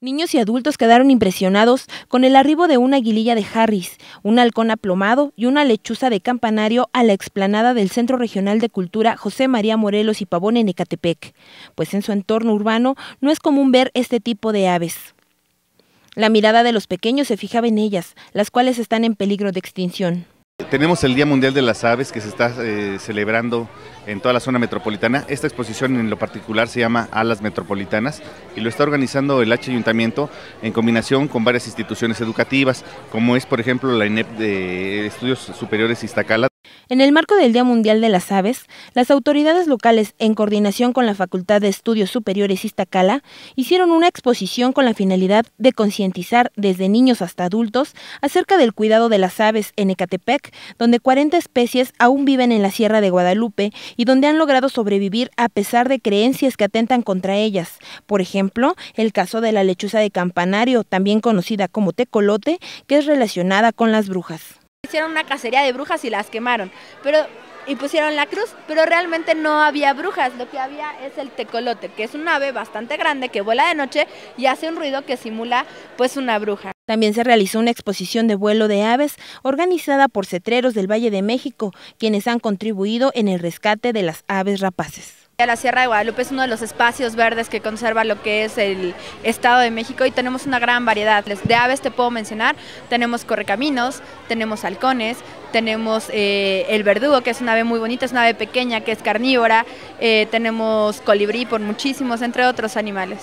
Niños y adultos quedaron impresionados con el arribo de una aguililla de Harris, un halcón aplomado y una lechuza de campanario a la explanada del Centro Regional de Cultura José María Morelos y Pavón en Ecatepec, pues en su entorno urbano no es común ver este tipo de aves. La mirada de los pequeños se fijaba en ellas, las cuales están en peligro de extinción tenemos el Día Mundial de las Aves que se está eh, celebrando en toda la zona metropolitana. Esta exposición en lo particular se llama Alas Metropolitanas y lo está organizando el H Ayuntamiento en combinación con varias instituciones educativas, como es por ejemplo la INEP de Estudios Superiores Iztacala. En el marco del Día Mundial de las Aves, las autoridades locales, en coordinación con la Facultad de Estudios Superiores Iztacala, hicieron una exposición con la finalidad de concientizar desde niños hasta adultos acerca del cuidado de las aves en Ecatepec, donde 40 especies aún viven en la Sierra de Guadalupe y donde han logrado sobrevivir a pesar de creencias que atentan contra ellas. Por ejemplo, el caso de la lechuza de campanario, también conocida como tecolote, que es relacionada con las brujas hicieron una cacería de brujas y las quemaron, pero y pusieron la cruz, pero realmente no había brujas, lo que había es el tecolote, que es un ave bastante grande que vuela de noche y hace un ruido que simula pues una bruja. También se realizó una exposición de vuelo de aves organizada por cetreros del Valle de México, quienes han contribuido en el rescate de las aves rapaces. La Sierra de Guadalupe es uno de los espacios verdes que conserva lo que es el Estado de México y tenemos una gran variedad. De aves te puedo mencionar, tenemos correcaminos, tenemos halcones, tenemos eh, el verdugo, que es una ave muy bonita, es una ave pequeña que es carnívora, eh, tenemos colibrí por muchísimos, entre otros animales.